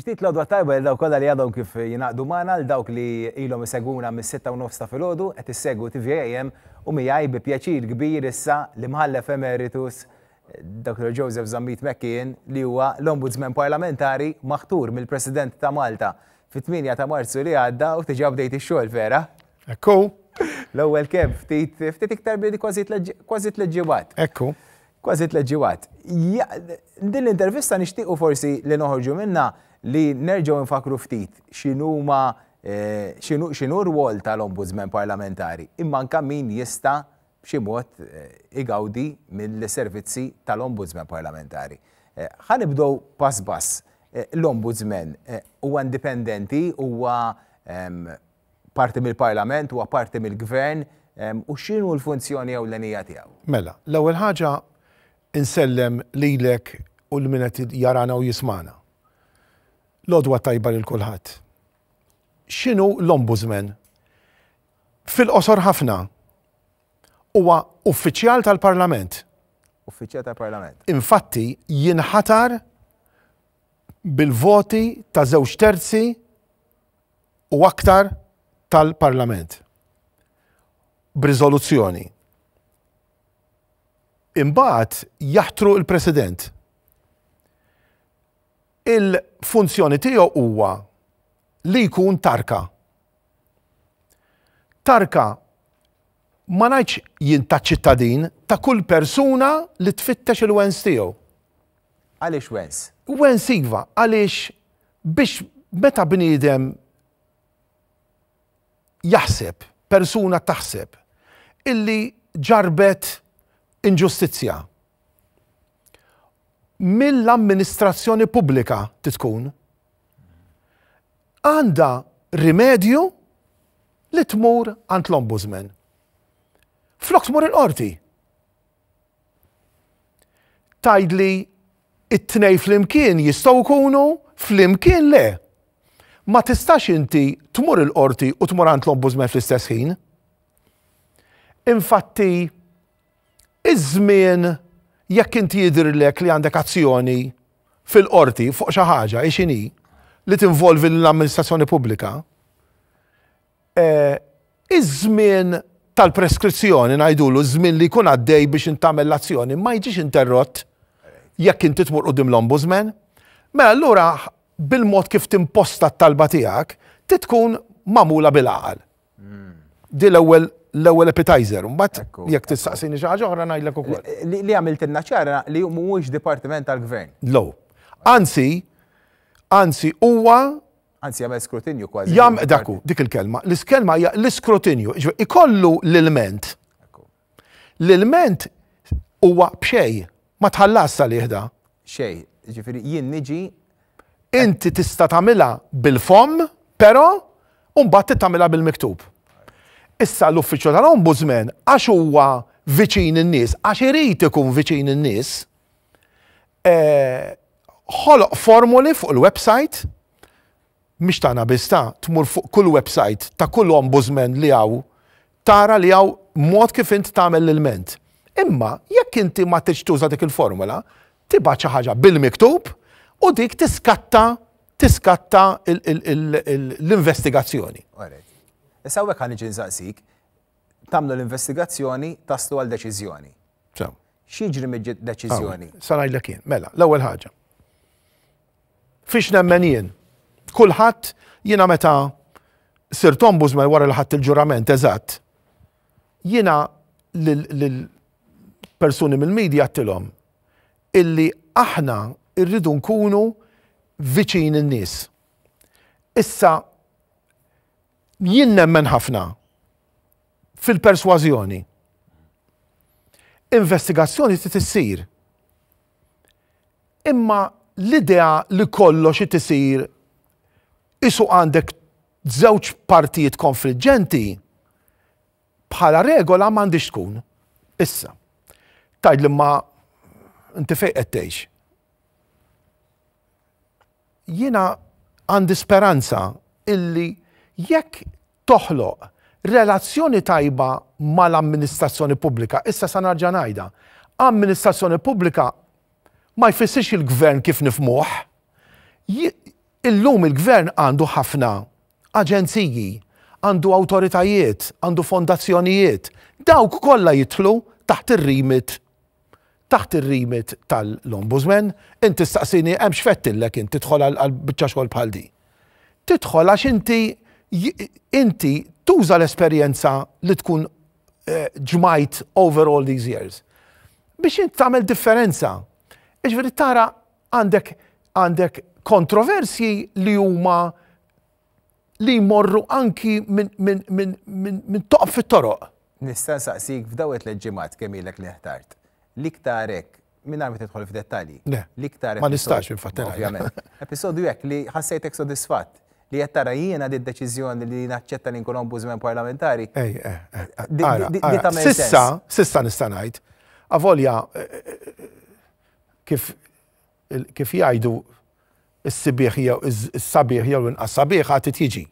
dit l-odwa tajba l-daw kolla li għadhom kif jinaqdu maħna l-dawk li ilhom seguna mis-6 u nofs fil-ħodu, għet s-segu TVAM u miħaj bi pjaċir kbir issa li mħallef emeritus Dr. Joseph Zammit Mekkien li huwa l-Ombudsman Parlamentari maħtur mill-President ta' Malta fit-8 ta' Marzu li għadda u tiġi bdejt ix-xogħol vera. Ekku. L-ewwel kemm ftit ftit iktar bidi kważi tleġġibat. Ekku. Kważi tleġġibat. Din l-intervista nixtiequ forsi li noħorġu minna li nerġgħu nfakru ftit x'inhuma eh, xinu rwol tal-ombudsman parlamentari, imma nka min jista b'xi mod eh, igawdi mill-servizzi tal-ombudsman parlamentari. Eh, Ħanibdow pas bas L-ombudsman huwa indipendenti, huwa ehm, parti mill-parlament, huwa parti mill-gvern, ehm, u xinu l-funzjoni u l-enija tiegħu. Mela, l-ewwel ħaġa insellem lilek u l-minet jarana u jismana lodwa tajba lil kulħadd. X'inhu l-Ombudsman? Fil-qosor ħafna huwa uffiċjal tal-Parlament. Uffiċjal tal-Parlament. Infatti jinħatar bil-voti ta' żewġ terzi u aktar tal-Parlament. B'riżoluzzjoni. Imbagħad jaħtru il-President il-funzjoni tiegħu huwa li jkun tarka. Tarka ma ngħidx jien ta' ċittadin ta' kull persuna li tfittex il-wens tiegħu. Għaliex wens? Wens iva, għaliex biex meta bniedem jaħseb, persuna taħseb, illi ġarbet inġustizzja mill-amministrazzjoni pubblika titkun. Għanda rimedju li tmur għand l-ombudsman. Flok tmur il-qorti. Tajdli it-tnej fl-imkien jistaw kunu fl-imkien le. Ma tistax inti tmur il-qorti u tmur għand l-ombudsman fl-istess ħin. Infatti, iż-żmien jekk inti jidhirlek li għandek azzjoni fil-qorti fuq xi ħaġa e x'inhi li tinvolvi l-amministrazzjoni pubblika, e, iż-żmien tal-preskrizzjoni ngħidulu żmien li jkun għaddej biex intamel l-azzjoni ma jiġix interrott jekk inti tmur qudiem l-ombudsman. Mela allura bil-mod kif timposta t-talba tiegħek titkun mamula bil għal mm. Di l-ewwel l-ewwel appetizer, mbagħad jekk tistaqsini xi ħaġa oħra ngħidlek ukoll. Li għamilt naċara li mhuwiex dipartiment tal-gvern. Low. Anzi, anzi huwa Anzi jagħmel skrutinju kważi. Jam daku dik il-kelma. L-iskelma hija l-iskrutinju. Ikollu l-ilment. L-ilment huwa b'xej. Ma tħallas tal-jihda. Xej, ġifieri jien niġi inti tista' tagħmilha bil-fom, però mbagħad tittamilha bil-miktub. Issa l-uffiċċju tal-Ombudsman għax huwa viċin in-nies, għax irid ikun viċin in-nies, eh, ħoloq formuli fuq il-website mhix tagħna bista tmur fuq kull website ta' kull ombudsman li għaw tara li għaw mod kif int tagħmel l-ilment. Imma jekk inti ma tuża dik il-formula, tibaċ xi ħaġa bil-miktub u dik tiskatta tiskatta l-investigazzjoni. Issa għek għan iġin zaqsik, tamlu l-investigazzjoni taslu għal deċizjoni. Xieġri meġġi deċizjoni? Sanaj l kien, mela, l-ewel ħagġa. Fix jien? kullħat jina meta sirt ombudsman wara l ħat il-ġurament eżatt, jiena l persuni mill-medja għattilhom illi aħna irridu nkunu viċin in-nies. Issa jien nemmen ħafna fil-perswazjoni. Investigazzjoni ti tissir. Imma l-idea li kollox tissir isu għandek żewġ partijiet konfliġġenti bħala regola m'għandix tkun. Issa. Tajd li ma inti fejn qed tgħix. Jiena għandi speranza illi jekk toħloq relazzjoni tajba mal-amministrazzjoni pubblika, issa sa narġa' ngħidha, amministrazzjoni pubblika ma jfissirx il-gvern kif nifmuh. Illum il-gvern għandu ħafna aġenziji, għandu autoritajiet, għandu fondazzjonijiet. Dawk kollha jitlu taħt ir-rimit taħt ir-rimit tal lombuzmen inti staqsini hemm x'fettillek inti tidħol għal biċċa xogħol bħaldi. di. għax inti inti tuża l-esperjenza li tkun eh, ġmajt over all these years. Biex inti tagħmel differenza. Iġveri tara għandek għandek kontroversji li huma li morru anki minn min, min, min, min toqf fit-toroq. Nista' saqsik f'dawet l kemm ilek li ħtart. Liktarek minn għarmi tidħol f'dettalji. Liktarek. Ma nistax infatti. Ovvjament. Episodju jekk li ħassejtek sodisfatt li qed tara jiena di deċiżjoni li naċċetta li nkun zmen parlamentari. Sissa, sissa nista' ngħid. Avolja eh, eh, eh, kif kif jgħidu s sibieħ jew is-sabiħ jew inqas sabiħ ħadd tiġi.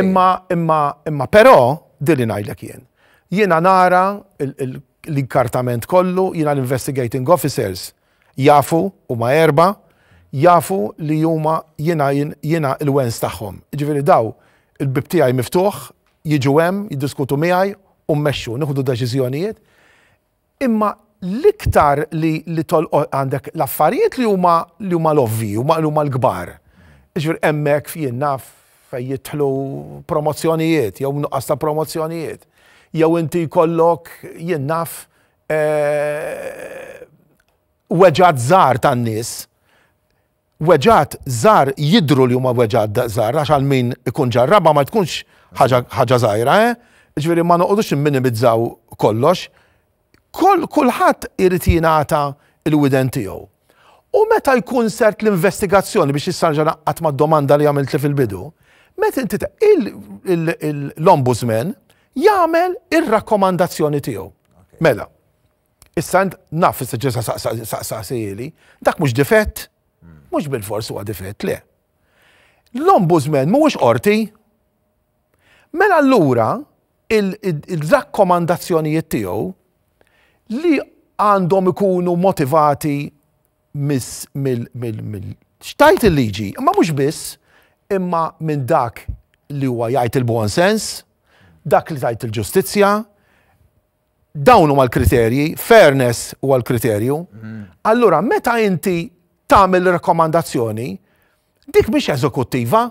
Imma imma imma però dili ngħidlek jien. Jiena nara l-inkartament kollu, jiena l-investigating officers jafu u ma erba' jafu li juma jina jina il-wens tagħhom. Ġifieri daw il-bib tiegħi miftuħ, jiġu hemm, jiddiskutu miegħi u mmexxu, nieħdu deċiżjonijiet. Imma l-iktar li li tol għandek l-affarijiet li huma li huma l-ovvi, huma li juma l-kbar. Ġifier hemmhekk fi naf fej jitħlu promozzjonijiet, jew nuqqas ta' promozjonijiet jew inti jkollok jinnaf naf eh, weġad żgħar tan-nies weġat zar jidru li huma weġat zar, għax għal min ikun ġarraba ma tkunx ħaġa zaħira, eh? ġveri ma noqodux minimizzaw kollox, kullħat irrit jingħata il-widen tiegħu. U meta jkun sert l-investigazzjoni biex jissanġana għatma domanda li għamilt li fil-bidu, meta inti l-ombudsman jagħmel ir-rakkomandazzjoni tiegħu. Mela, issa naf issa ġesa saqsili, dak mhux difett, Mux bil-forsu għadifet, le. L-ombudsman mux orti. Mela allura il-rakkomandazzjonijiet tiegħu li għandhom ikunu motivati mill xtajt il-liġi, imma mhux biss imma minn dak li huwa jgħid il-bon sens, dak li tajt il-ġustizzja, dawn huma l-kriterji, fairness huwa l-kriterju. Mhm. Allura meta inti tagħmel rekomandazzjoni dik mhix eżekuttiva.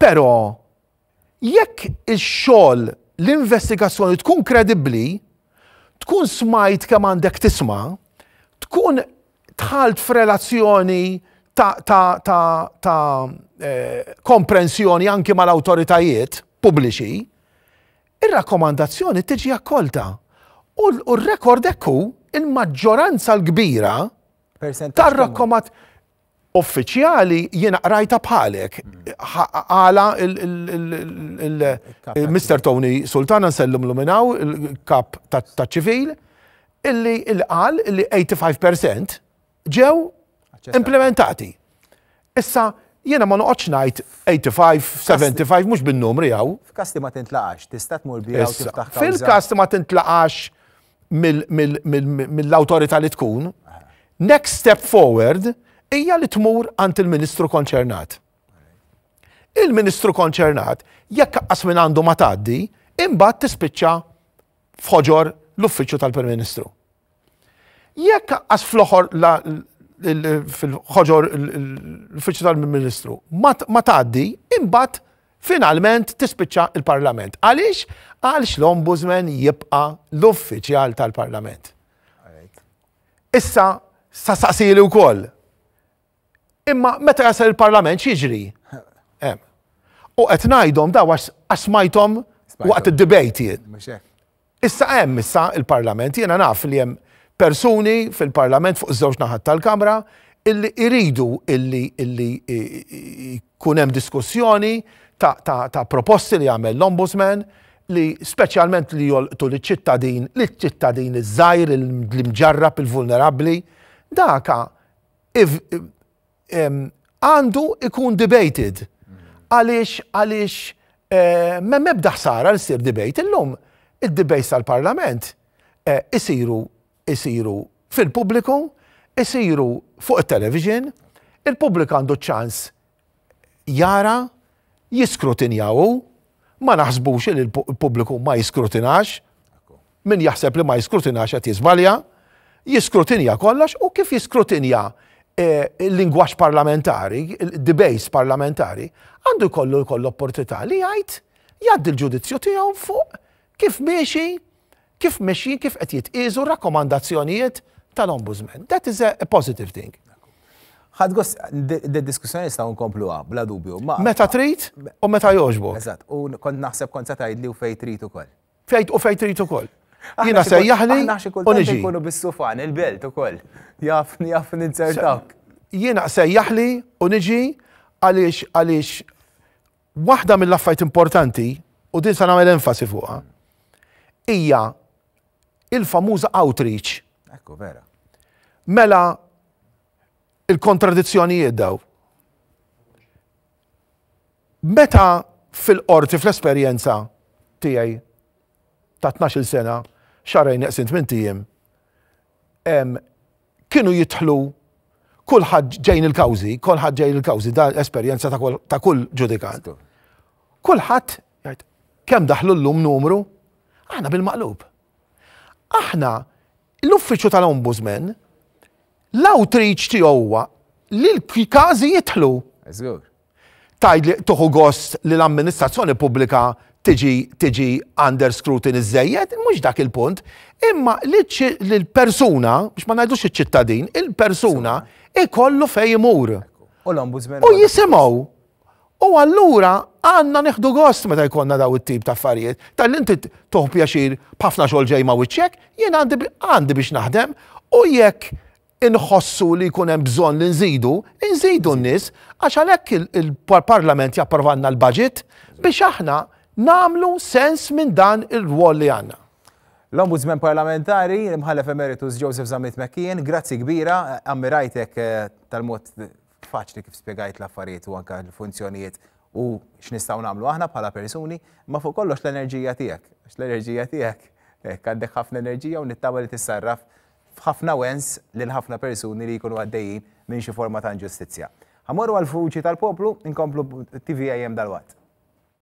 Però jekk ix-xogħol l-investigazzjoni tkun kredibbli, tkun smajt kemm għandek tisma, tkun tħalt f'relazzjoni ta', ta, ta, ta eh, komprensjoni anki mal-autoritajiet pubbliċi, ir-rakkomandazzjoni tiġi akkolta. U l-rekord ekku il-maġġoranza l-kbira Tar-rakkomat uffiċjali jiena qrajta bħalek. Għala il-Mr. Tony Sultana sellum luminaw, il-kap ta' ċivil, illi il-qal illi 85% ġew implementati. Issa, jiena ma noqgħodx ngħid 85, 75, mhux bin-numri jew. F'kasti ma tintlaqax, tista' tmur bi u tiftaħ Fil-kasti ma tintlaqax mill-awtorità li tkun, Next step forward hija li tmur għand il-Ministru konċernat. Il-Ministru konċernat jekk asmin minn għandu ma tgħaddi, imbagħad tispiċċa f'ħoġor l-uffiċċju tal-Prim-Ministru. Jekk as fl-oħor fil-ħoġor l-uffiċċju tal-Ministru ma tgħaddi, imbagħad finalment tispiċċa il-Parlament. Għaliex? Għaliex l-Ombudsman jibqa l-uffiċjal tal-Parlament. Issa sa saqsili wkoll. Imma meta jasal il-parlament xiġri? U qed ngħidhom daw għax smajthom waqt id-debate Issa hemm issa il-parlament jiena naf li hemm persuni fil-parlament fuq iż-żewġ naħat tal-Kamra illi iridu illi illi kun hemm diskussjoni ta', ta, ta proposti li għamel l-ombudsman li speċjalment li jolqtu l-ċittadin, l-ċittadin iż-żajr, l-mġarrab, il-vulnerabli. il ċittadin l ċittadin iż il mġarrab il vulnerabli daka għandu ikun debated. Għalix, għalix, eh, mem mebda ħsara li sir debate, illum il debate tal-parlament eh, isiru isiru fil-pubbliku, isiru fuq il-television, il-pubbliku għandu ċans jara, jiskrutinjawu, ma naħsbux li il-pubbliku ma jiskrutinax, min jaħseb li ma jiskrutinax għat jizbalja, jiskrutinja kollox u kif jiskrutinja e, il lingwax parlamentari, il debase parlamentari, għandu kollu kollu opportunità li għajt jgħad l-ġudizzju tiegħu fuq kif miexi, kif meċi, kif qed jitqizu rakkomandazzjonijiet tal-ombudsman. That is a, positive thing. Għad għos, d-diskussjoni staw nkompluha bla dubju. Meta trid u meta joġbu. Eżatt, u kont naħseb kont se tgħidli u trit trid ukoll. Fejt u trit trid ukoll. Jina sejjaħli. Unġi. Kunu bis-sufan, il-belt u koll. Jafni, jafni nzertak. Jina sejjaħli, unġi, għalix, għalix, wahda mill-affajt importanti, u din sa nagħmel enfasi fuqha, hija il-famuża outreach. Ekku vera. Mela il-kontradizzjonijiet daw. Meta fil-qorti fl-esperjenza tiegħi ta' 12 sena, xarajn neqsin minn tijem, kienu jitħlu kullħad ġejn il-kawzi, kullħad ġejn il-kawzi, da esperjenza ta' kull ġudikat. Kullħad, kem daħlu l-lum numru, aħna bil-maqlub. Aħna l-uffiċu tal-ombudsman, l-outreach ti huwa li l-kazi jitħlu. Tajd li tuħu gost li l-amministrazzjoni pubblika tiġi tiġi under scrutiny iż mhux dak il-punt, imma li l-persuna, biex ma ngħidux iċ-ċittadin, il-persuna ikollu fej imur. U l-ombudsman. U jisimgħu. U allura għanna neħdu gost meta jkollna daw it-tip ta' affarijiet. Tal-inti toħbja xir b'ħafna xogħol ġej ma' wiċċek, jien għandi biex naħdem u jekk inħossu li jkun hemm bżonn li nżidu, nżidu n-nies għax għalhekk il-Parlament japprovanna l-budget biex aħna namlu sens minn dan il-rwol li għanna. L-Ombudsman Parlamentari, mħallef emeritus Joseph Zamit Mekkien, grazzi kbira, ammirajtek eh, tal-mod faċli kif spiegajt l-affarijiet u anka l-funzjonijiet u x'nistgħu nagħmlu aħna bħala persuni, ma fuq kollox l-enerġija tiegħek. L-enerġija tiegħek għandek ħafna enerġija u nittama li tissarraf f'ħafna wens lil ħafna persuni li jkunu għaddejjin minn xi forma ta' ġustizzja. Ħamorru għal-fuċi tal-poplu, inkomplu TVIM dal-watt.